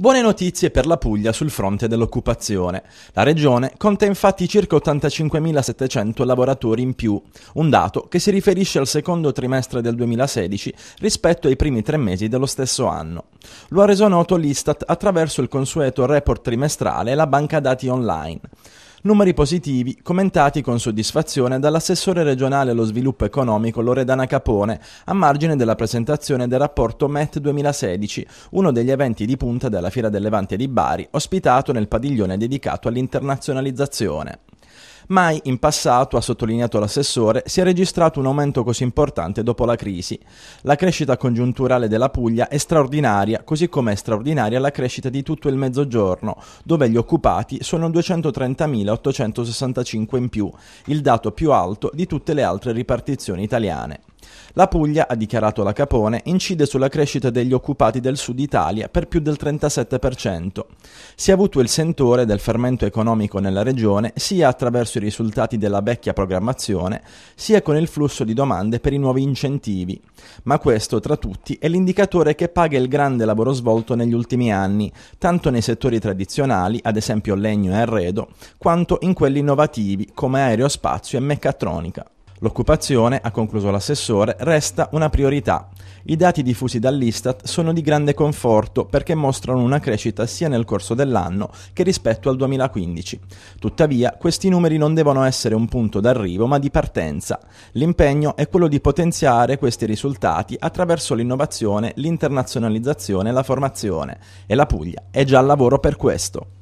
Buone notizie per la Puglia sul fronte dell'occupazione. La regione conta infatti circa 85.700 lavoratori in più, un dato che si riferisce al secondo trimestre del 2016 rispetto ai primi tre mesi dello stesso anno. Lo ha reso noto l'Istat attraverso il consueto report trimestrale e la banca dati online. Numeri positivi commentati con soddisfazione dall'assessore regionale allo sviluppo economico Loredana Capone a margine della presentazione del rapporto MET 2016, uno degli eventi di punta della Fiera del Levante di Bari, ospitato nel padiglione dedicato all'internazionalizzazione. Mai in passato, ha sottolineato l'assessore, si è registrato un aumento così importante dopo la crisi. La crescita congiunturale della Puglia è straordinaria, così come è straordinaria la crescita di tutto il Mezzogiorno, dove gli occupati sono 230.865 in più, il dato più alto di tutte le altre ripartizioni italiane. La Puglia, ha dichiarato la Capone, incide sulla crescita degli occupati del sud Italia per più del 37%. Si è avuto il sentore del fermento economico nella regione sia attraverso i risultati della vecchia programmazione, sia con il flusso di domande per i nuovi incentivi. Ma questo, tra tutti, è l'indicatore che paga il grande lavoro svolto negli ultimi anni, tanto nei settori tradizionali, ad esempio legno e arredo, quanto in quelli innovativi come aerospazio e meccatronica. L'occupazione, ha concluso l'assessore, resta una priorità. I dati diffusi dall'Istat sono di grande conforto perché mostrano una crescita sia nel corso dell'anno che rispetto al 2015. Tuttavia, questi numeri non devono essere un punto d'arrivo ma di partenza. L'impegno è quello di potenziare questi risultati attraverso l'innovazione, l'internazionalizzazione e la formazione. E la Puglia è già al lavoro per questo.